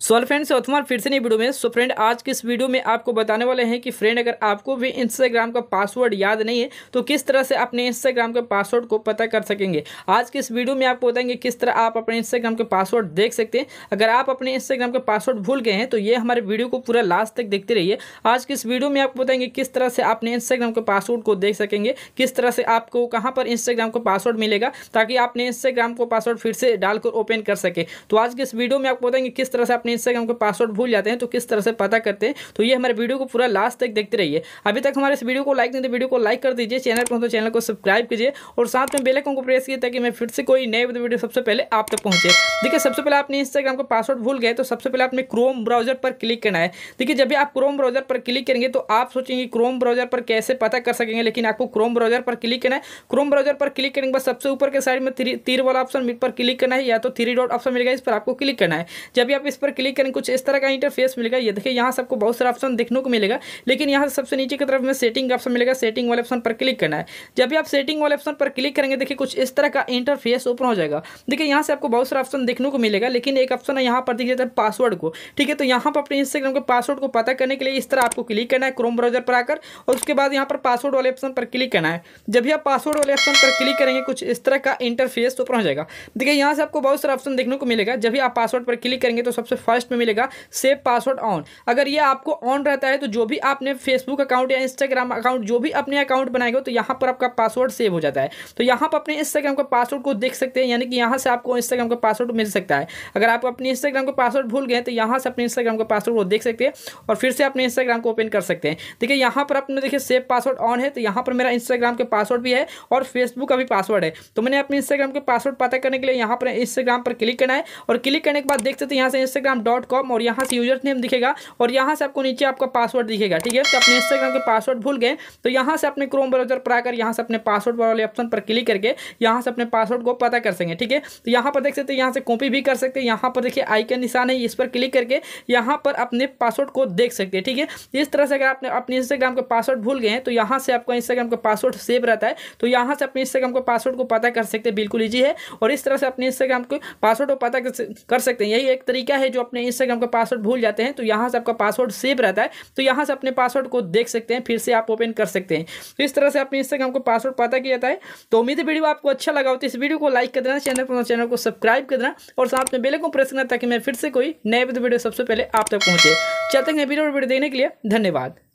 सो so, friends तुम्हार फिर से नई वीडियो में सो so, फ्रेंड आज के इस वीडियो में आपको बताने वाले हैं कि फ्रेंड अगर आपको भी इंस्टाग्राम का पासवर्ड याद नहीं है तो किस तरह से अपने इंस्टाग्राम के पासवर्ड को पता कर सकेंगे आज के इस वीडियो में आपको बताएंगे किस तरह आप अपने इंस्टाग्राम के पासवर्ड देख सकते हैं अगर आप अपने इंस्टाग्राम का पासवर्ड भूल गए हैं तो ये हमारे वीडियो को पूरा लास्ट तक देखते रहिए आज के इस वीडियो में आपको बताएंगे किस तरह से अपने इंस्टाग्राम के पासवर्ड को देख सकेंगे किस तरह से आपको कहाँ पर इंस्टाग्राम को पासवर्ड मिलेगा ताकि आपने इंस्टाग्राम को पासवर्ड फिर से डालकर ओपन कर सके तो आज के इस वीडियो में आपको बताएंगे किस तरह से अपने इंस्टाग्राम का पासवर्ड भूल जाते हैं तो किस तरह से पता करते हैं तो ये हमारे वीडियो को पूरा लास्ट तक देखते रहिए अभी तक हमारे इस वीडियो को लाइक नहीं तो वीडियो को लाइक कर दीजिए चैनल पर तो चैनल को सब्सक्राइब कीजिए और साथ में बेलकॉन को प्रेस कीजिए ताकि मैं फिर से कोई नए वीडियो सबसे पहले आप तक पहुँचे देखिए सबसे पहले आपने इंस्टाग्राम का पासवर्ड भूल गए तो सबसे पहले आपने क्रोम ब्राउजर पर क्लिक करना है देखिए जब भी आप क्रोम ब्राउजर पर क्लिक करेंगे तो आप सोचेंगे क्रोम ब्राउजर पर कैसे पता कर सकेंगे लेकिन आपको क्रोम ब्राउजर पर क्लिक करना है क्रोम ब्राउजर पर क्लिक करेंगे बस सबसे ऊपर के साइड में तीर वाला ऑप्शन पर क्लिक करना है या तो थ्री डॉट ऑप्शन मिलेगा इस पर आपको क्लिक करना है जब भी आप इस पर क्लिक करें कुछ इस तरह का इंटरफेस मिलेगा ये देखिए यहाँ सबको बहुत सारा ऑप्शन देखने को मिलेगा लेकिन यहाँ सबसे नीचे की तरफ में सेटिंग ऑप्शन मिलेगा सेटिंग वाले ऑप्शन पर क्लिक करना है जब भी आप सेटिंग वाले ऑप्शन पर क्लिक करेंगे देखिए कुछ इस तरह का इंटरफेस ओपन हो जाएगा देखिए यहाँ से आपको बहुत सारा ऑप्शन देखने को मिलेगा लेकिन एक ऑप्शन है यहाँ पर दिख जाता है पासवर्ड को ठीक है तो यहाँ पर अपने इंस्टाग्राम के पासवर्ड को पता करने के लिए इस तरह आपको क्लिक करना है क्रोम ब्राउजर पर आकर और उसके बाद यहाँ पर पासवर्ड वाले ऑप्शन पर क्लिक करना है जब भी आप पासवर्ड वाले ऑप्शन पर क्लिक करेंगे कुछ इस तरह का इंटरफेस ओपन हो जाएगा देखिए यहाँ से आपको बहुत सारा ऑप्शन देखने को मिलेगा जब भी आप पासवर्ड पर क्लिक करेंगे तो सबसे फर्स्ट में मिलेगा सेव पासवर्ड ऑन अगर ये आपको ऑन रहता है तो जो भी आपने फेसबुक अकाउंट या इंस्टाग्राम अकाउंट जो भी अपने अकाउंट बनाएगा तो यहाँ पर आपका पासवर्ड सेव हो जाता है तो यहाँ पर अपने इंस्टाग्राम का पासवर्ड को देख सकते हैं यानी कि यहाँ से आपको इंस्टाग्राम का पासवर्ड मिल सकता है अगर आप अपने इंस्टाग्राम का पासवर्ड भूल गए तो यहाँ से अपने इंस्टाग्राम का पासवर्ड को देख सकते हैं और फिर से अपने इंस्टाग्राम को ओपन कर सकते हैं देखिए यहाँ पर अपने देखिए सेव पासवर्ड ऑन है तो यहाँ पर मेरा इंस्टाग्राम का पासवर्ड भी है और फेसबुक का भी पासवर्ड है तो मैंने अपने इंस्टाग्राम का पासवर्ड पता करने के लिए यहाँ पर इंस्टाग्राम पर क्लिक करना है और क्लिक करने के बाद देख सकते हैं यहाँ से इंस्टाग्राम और यहाँ से यूजर नेम दिखेगा और यहाँ से आपको नीचे आपका पासवर्ड दिखेगा ठीक है तो अपने इंस्टाग्राम के पासवर्ड भूल गए तो यहाँ से अपने क्रोम ब्राउजर पर आकर यहाँ से अपने पासवर्ड वाले ऑप्शन पर क्लिक करके यहाँ से अपने पासवर्ड को पता कर सकेंगे ठीक है तो यहाँ पर देख सकते हैं यहाँ से कॉपी भी कर सकते हैं यहाँ पर देखिए आई का निशान है इस पर क्लिक करके यहाँ पर अपने पासवर्ड को देख सकते हैं ठीक है इस तरह से अगर आपने अपने इंस्टाग्राम का पासवर्ड भूल गए हैं तो यहाँ से आपका इंस्टाग्राम का पासवर्ड सेव रहता है तो यहाँ से अपने इंस्टाग्राम को पासवर्ड को पता कर सकते हैं बिल्कुल ईजी है और इस तरह से अपने इंस्टाग्राम को पासवर्ड को पता कर सकते हैं यही एक तरीका है जो अपने इंस्टाग्राम का पासवर्ड भूल जाते हैं तो यहाँ से आपका पासवर्ड सेव रहता है तो यहाँ से अपने पासवर्ड को देख सकते हैं फिर से आप ओपन कर सकते हैं तो इस तरह से अपने इंस्टाग्राम को पासवर्ड पता किया जाता है तो उम्मीद है वीडियो आपको अच्छा लगा हो तो इस वीडियो को लाइक कर देना चैनल पर तो चैनल को सब्सक्राइब कर देना और साथ में बेल को प्रेस करना ताकि मैं फिर से कोई नए वीडियो सबसे पहले आप तक पहुँचे चलते हैं वीडियो देखने के लिए धन्यवाद